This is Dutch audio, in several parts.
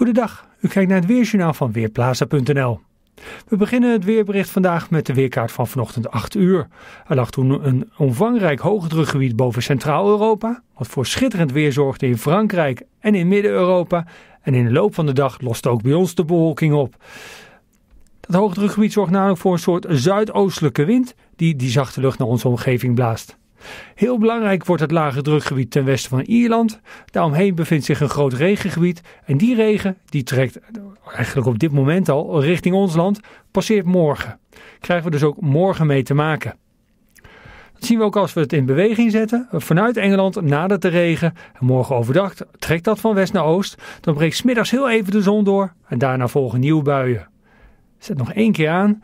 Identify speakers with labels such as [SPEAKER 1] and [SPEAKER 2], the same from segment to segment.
[SPEAKER 1] Goedendag, u kijkt naar het Weerjournaal van Weerplaza.nl. We beginnen het weerbericht vandaag met de weerkaart van vanochtend 8 uur. Er lag toen een omvangrijk hoogdrukgebied boven Centraal-Europa, wat voor schitterend weer zorgde in Frankrijk en in Midden-Europa. En in de loop van de dag lost ook bij ons de bewolking op. Dat hoogdrukgebied zorgt namelijk voor een soort zuidoostelijke wind die die zachte lucht naar onze omgeving blaast. Heel belangrijk wordt het lage drukgebied ten westen van Ierland. Daaromheen bevindt zich een groot regengebied. En die regen die trekt eigenlijk op dit moment al richting ons land, passeert morgen. Krijgen we dus ook morgen mee te maken. Dat zien we ook als we het in beweging zetten. Vanuit Engeland nadert de regen. En morgen overdag trekt dat van west naar oost. Dan breekt smiddags heel even de zon door. En daarna volgen nieuwe buien. Zet nog één keer aan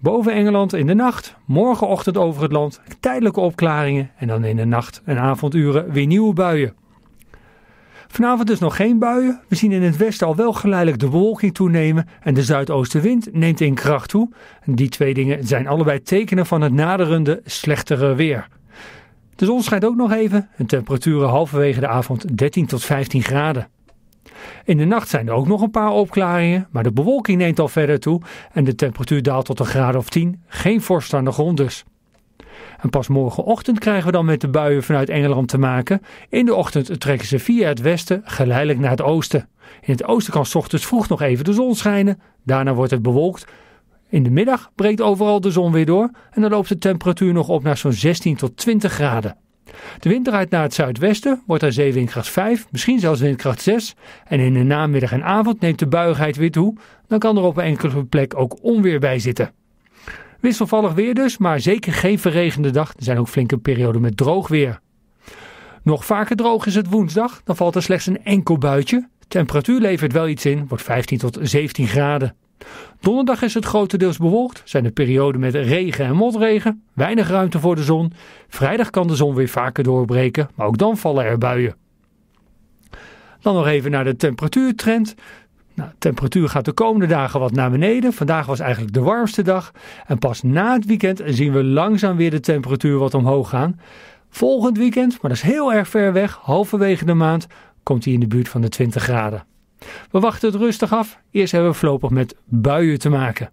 [SPEAKER 1] Boven Engeland in de nacht, morgenochtend over het land tijdelijke opklaringen en dan in de nacht en avonduren weer nieuwe buien. Vanavond dus nog geen buien. We zien in het westen al wel geleidelijk de bewolking toenemen en de zuidoostenwind neemt in kracht toe. Die twee dingen zijn allebei tekenen van het naderende slechtere weer. De zon schijnt ook nog even en temperaturen halverwege de avond 13 tot 15 graden. In de nacht zijn er ook nog een paar opklaringen, maar de bewolking neemt al verder toe en de temperatuur daalt tot een graad of 10. Geen vorst aan de grond dus. En pas morgenochtend krijgen we dan met de buien vanuit Engeland te maken. In de ochtend trekken ze via het westen geleidelijk naar het oosten. In het oosten kan s ochtends vroeg nog even de zon schijnen. Daarna wordt het bewolkt. In de middag breekt overal de zon weer door en dan loopt de temperatuur nog op naar zo'n 16 tot 20 graden. De wind draait naar het zuidwesten, wordt aan zee windkracht 5, misschien zelfs windkracht 6. En in de namiddag en avond neemt de buigheid weer toe. Dan kan er op een enkele plek ook onweer bij zitten. Wisselvallig weer dus, maar zeker geen verregende dag. Er zijn ook flinke perioden met droog weer. Nog vaker droog is het woensdag, dan valt er slechts een enkel buitje. Temperatuur levert wel iets in, wordt 15 tot 17 graden. Donderdag is het grotendeels bewolkt, zijn er perioden met regen en motregen, weinig ruimte voor de zon. Vrijdag kan de zon weer vaker doorbreken, maar ook dan vallen er buien. Dan nog even naar de temperatuurtrend. Nou, de temperatuur gaat de komende dagen wat naar beneden. Vandaag was eigenlijk de warmste dag. En pas na het weekend zien we langzaam weer de temperatuur wat omhoog gaan. Volgend weekend, maar dat is heel erg ver weg, halverwege de maand, komt hij in de buurt van de 20 graden. We wachten het rustig af. Eerst hebben we voorlopig met buien te maken.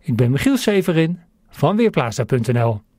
[SPEAKER 1] Ik ben Michiel Severin van Weerplaza.nl